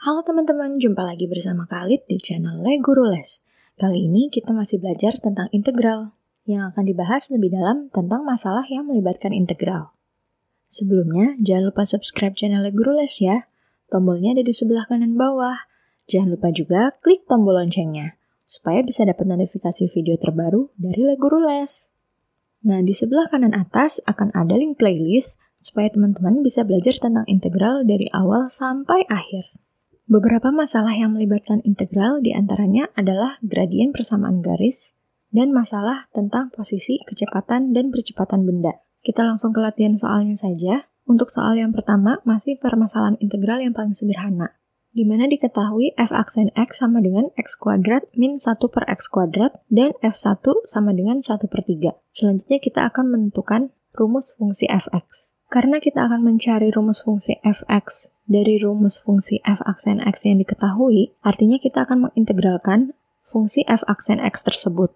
Halo teman-teman, jumpa lagi bersama Khalid di channel Le Guru Les. Kali ini kita masih belajar tentang integral, yang akan dibahas lebih dalam tentang masalah yang melibatkan integral. Sebelumnya, jangan lupa subscribe channel Le Guru Les ya. Tombolnya ada di sebelah kanan bawah. Jangan lupa juga klik tombol loncengnya, supaya bisa dapat notifikasi video terbaru dari Le Guru Les. Nah, di sebelah kanan atas akan ada link playlist supaya teman-teman bisa belajar tentang integral dari awal sampai akhir. Beberapa masalah yang melibatkan integral diantaranya adalah gradien persamaan garis dan masalah tentang posisi, kecepatan, dan percepatan benda. Kita langsung ke latihan soalnya saja. Untuk soal yang pertama, masih permasalahan integral yang paling sederhana, di mana diketahui f aksen x sama dengan x kuadrat min 1 per x kuadrat dan f1 sama dengan 1 per 3. Selanjutnya kita akan menentukan rumus fungsi fx. Karena kita akan mencari rumus fungsi fx dari rumus fungsi f aksen x yang diketahui, artinya kita akan mengintegralkan fungsi f aksen x tersebut.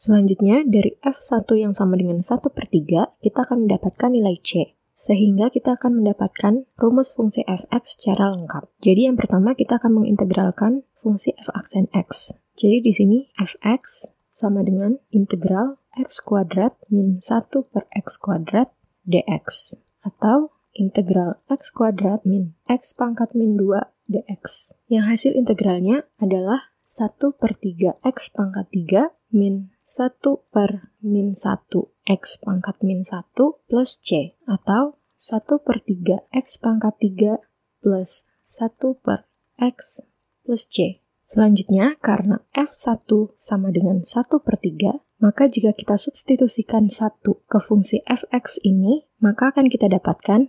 Selanjutnya, dari f1 yang sama dengan 1 per 3, kita akan mendapatkan nilai c sehingga kita akan mendapatkan rumus fungsi fx secara lengkap. Jadi yang pertama kita akan mengintegralkan fungsi f aksen x. Jadi di sini fx sama dengan integral x kuadrat min 1 per x kuadrat dx atau integral x kuadrat min x pangkat min 2 dx, yang hasil integralnya adalah 1 per 3 x pangkat 3 min 1 per min 1 x pangkat min 1 plus c atau 1 per 3 x pangkat 3 plus 1 per x plus c. Selanjutnya, karena F1 sama dengan 1 per 3, maka jika kita substitusikan 1 ke fungsi fx ini, maka akan kita dapatkan 1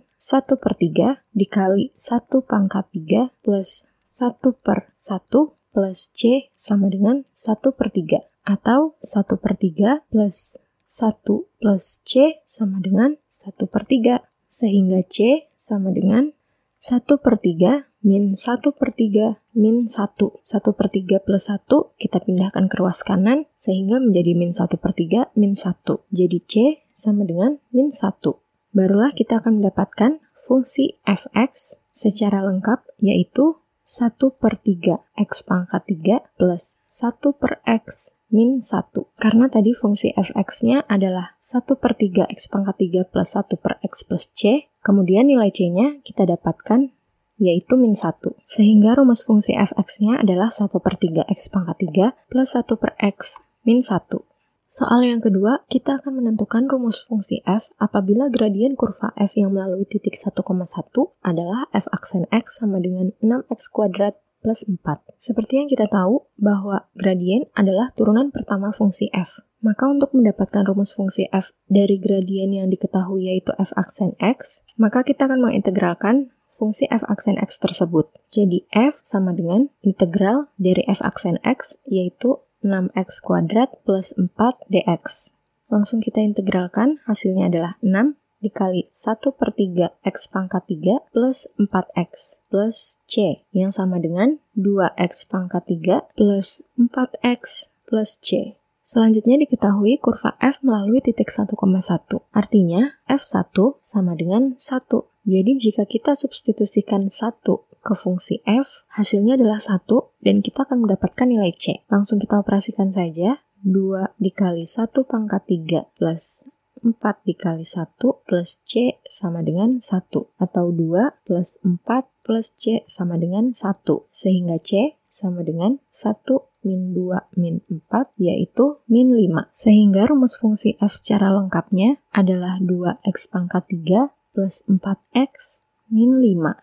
per 3 dikali 1 pangkat 3 plus 1 per 1 plus C sama dengan 1 per 3 atau 1 per 3 plus 1 plus C sama dengan 1 per 3 sehingga C sama dengan 1 per 3 min 1 per 3 min 1. 1 per 3 plus 1 kita pindahkan ke ruas kanan sehingga menjadi min 1 per 3 min 1. Jadi C sama dengan min 1. Barulah kita akan mendapatkan fungsi fx secara lengkap yaitu 1 per 3 x pangkat 3 plus 1 per x min 1. Karena tadi fungsi fx-nya adalah 1 per 3 x pangkat 3 plus 1 per x plus c, kemudian nilai c-nya kita dapatkan yaitu min 1. Sehingga rumus fungsi fx-nya adalah 1 per 3x pangkat 3 plus 1 per x min 1. Soal yang kedua, kita akan menentukan rumus fungsi f apabila gradien kurva f yang melalui titik 1,1 adalah f aksen x sama dengan 6x kuadrat plus 4. Seperti yang kita tahu bahwa gradien adalah turunan pertama fungsi f. Maka untuk mendapatkan rumus fungsi f dari gradien yang diketahui yaitu f aksen x, maka kita akan mengintegralkan fungsi f aksen x tersebut. Jadi f sama dengan integral dari f aksen x yaitu 6x kuadrat plus 4 dx. Langsung kita integralkan, hasilnya adalah 6 dikali 1 per 3 X pangkat 3 plus 4X plus C yang sama dengan 2X pangkat 3 plus 4X plus C. Selanjutnya diketahui kurva F melalui titik 1,1. Artinya, F1 sama dengan 1. Jadi jika kita substitusikan 1 ke fungsi f, hasilnya adalah 1 dan kita akan mendapatkan nilai c. Langsung kita operasikan saja, 2 dikali 1 pangkat 3 plus 4 dikali 1 plus C sama dengan 1 atau 2 plus 4 plus C sama dengan 1 sehingga C sama dengan 1 min 2, min 4, yaitu min 5. Sehingga rumus fungsi f secara lengkapnya adalah 2x pangkat 3 plus 4x min 5.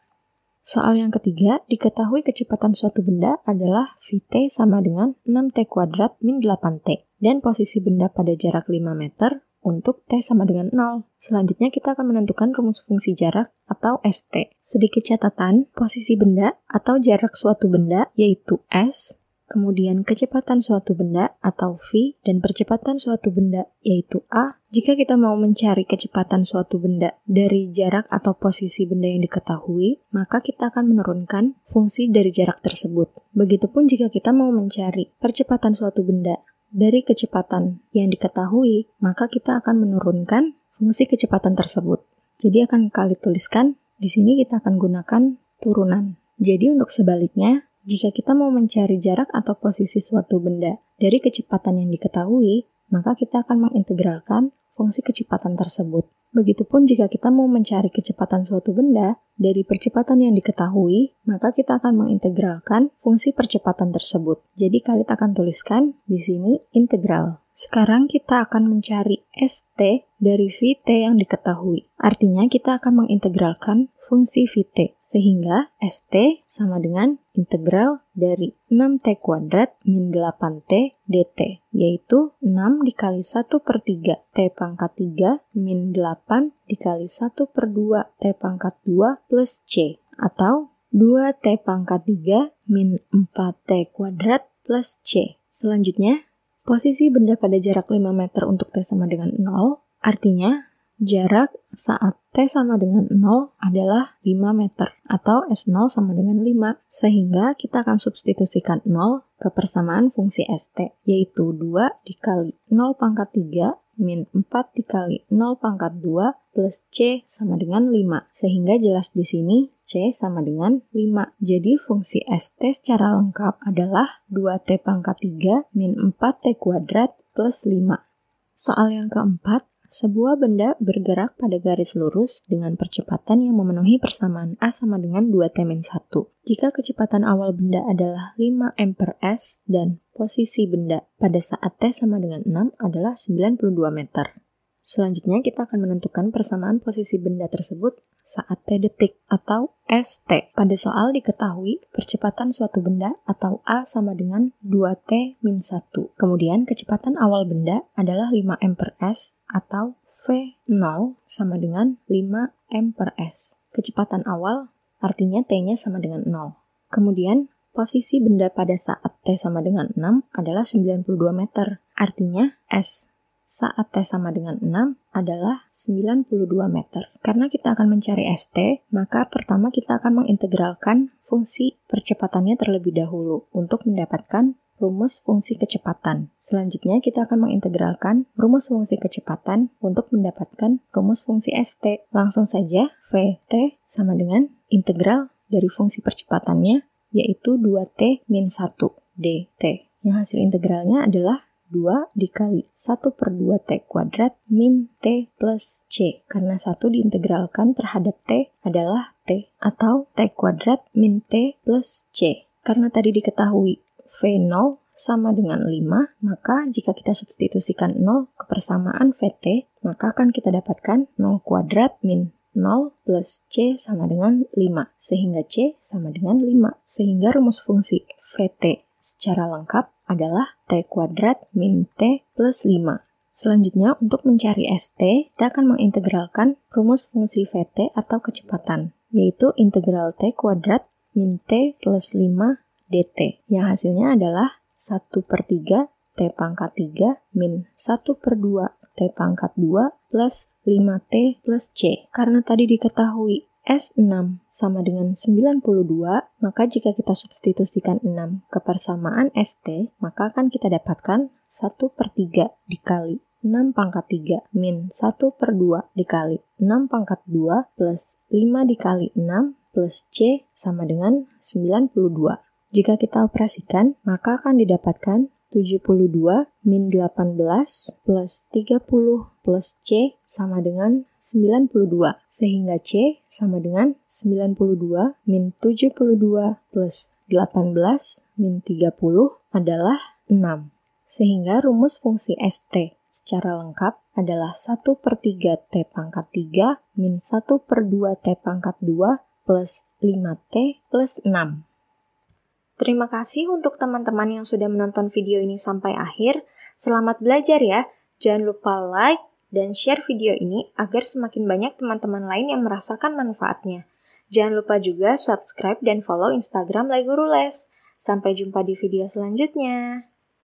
Soal yang ketiga, diketahui kecepatan suatu benda adalah Vt sama dengan 6t kuadrat min 8t, dan posisi benda pada jarak 5 meter untuk t sama dengan 0. Selanjutnya kita akan menentukan rumus fungsi jarak atau ST. Sedikit catatan, posisi benda atau jarak suatu benda yaitu S kemudian kecepatan suatu benda atau V, dan percepatan suatu benda yaitu A jika kita mau mencari kecepatan suatu benda dari jarak atau posisi benda yang diketahui, maka kita akan menurunkan fungsi dari jarak tersebut. Begitupun jika kita mau mencari percepatan suatu benda dari kecepatan yang diketahui, maka kita akan menurunkan fungsi kecepatan tersebut. Jadi akan kali tuliskan, di sini kita akan gunakan turunan. Jadi untuk sebaliknya, jika kita mau mencari jarak atau posisi suatu benda dari kecepatan yang diketahui, maka kita akan mengintegralkan fungsi kecepatan tersebut. Begitupun jika kita mau mencari kecepatan suatu benda dari percepatan yang diketahui, maka kita akan mengintegralkan fungsi percepatan tersebut. Jadi kalian akan tuliskan di sini integral. Sekarang kita akan mencari ST dari VT yang diketahui. Artinya kita akan mengintegralkan fungsi VT, sehingga ST sama dengan integral dari 6T kuadrat min 8T dt, yaitu 6 dikali 1 per 3 T pangkat 3 min 8 dikali 1 per 2 T pangkat 2 plus C, atau 2T pangkat 3 min 4T kuadrat plus C. Selanjutnya, Posisi benda pada jarak 5 meter untuk T sama dengan 0, artinya jarak saat T sama dengan 0 adalah 5 meter atau S0 sama dengan 5, sehingga kita akan substitusikan 0 ke persamaan fungsi ST, yaitu 2 dikali 0 pangkat 3 min 4 dikali 0 pangkat 2 plus C sama dengan 5. Sehingga jelas di sini C sama dengan 5. Jadi fungsi ST secara lengkap adalah 2T pangkat 3 min 4T kuadrat plus 5. Soal yang keempat, sebuah benda bergerak pada garis lurus dengan percepatan yang memenuhi persamaan A sama dengan 2 T 1. Jika kecepatan awal benda adalah 5 M per S dan posisi benda pada saat T sama dengan 6 adalah 92 meter. Selanjutnya kita akan menentukan persamaan posisi benda tersebut saat t detik atau ST. Pada soal diketahui percepatan suatu benda atau A sama dengan 2t min 1. Kemudian kecepatan awal benda adalah 5 m per s atau V0 sama dengan 5 m per s. Kecepatan awal artinya t-nya sama dengan 0. Kemudian posisi benda pada saat t sama dengan 6 adalah 92 meter, artinya s saat T sama dengan 6 adalah 92 meter. Karena kita akan mencari ST, maka pertama kita akan mengintegralkan fungsi percepatannya terlebih dahulu untuk mendapatkan rumus fungsi kecepatan. Selanjutnya kita akan mengintegralkan rumus fungsi kecepatan untuk mendapatkan rumus fungsi ST. Langsung saja VT sama dengan integral dari fungsi percepatannya yaitu 2T min 1 DT. Yang hasil integralnya adalah 2 dikali 1 per 2 T kuadrat min T plus C. Karena 1 diintegralkan terhadap T adalah T atau T kuadrat min T plus C. Karena tadi diketahui V0 sama dengan 5, maka jika kita substitusikan 0 ke persamaan VT, maka akan kita dapatkan 0 kuadrat min 0 plus C sama dengan 5, sehingga C sama dengan 5, sehingga rumus fungsi VT secara lengkap adalah T kuadrat min T plus 5. Selanjutnya, untuk mencari ST, kita akan mengintegralkan rumus fungsi VT atau kecepatan, yaitu integral T kuadrat min T plus 5 dt, yang hasilnya adalah 1 per 3 T pangkat 3 min 1 per 2 T pangkat 2 plus 5T plus C. Karena tadi diketahui S6 sama dengan 92, maka jika kita substitusikan 6 ke persamaan ST, maka akan kita dapatkan 1 per 3 dikali 6 pangkat 3 min 1 per 2 dikali 6 pangkat 2 plus 5 dikali 6 plus C sama dengan 92. Jika kita operasikan, maka akan didapatkan 72 min 18 plus 30 plus C sama dengan 92, sehingga C sama dengan 92 min 72 plus 18 min 30 adalah 6. Sehingga rumus fungsi ST secara lengkap adalah 1 per 3 T pangkat 3 min 1 per 2 T pangkat 2 plus 5T plus 6. Terima kasih untuk teman-teman yang sudah menonton video ini sampai akhir. Selamat belajar ya. Jangan lupa like dan share video ini agar semakin banyak teman-teman lain yang merasakan manfaatnya. Jangan lupa juga subscribe dan follow Instagram Lai Guru Les. Sampai jumpa di video selanjutnya.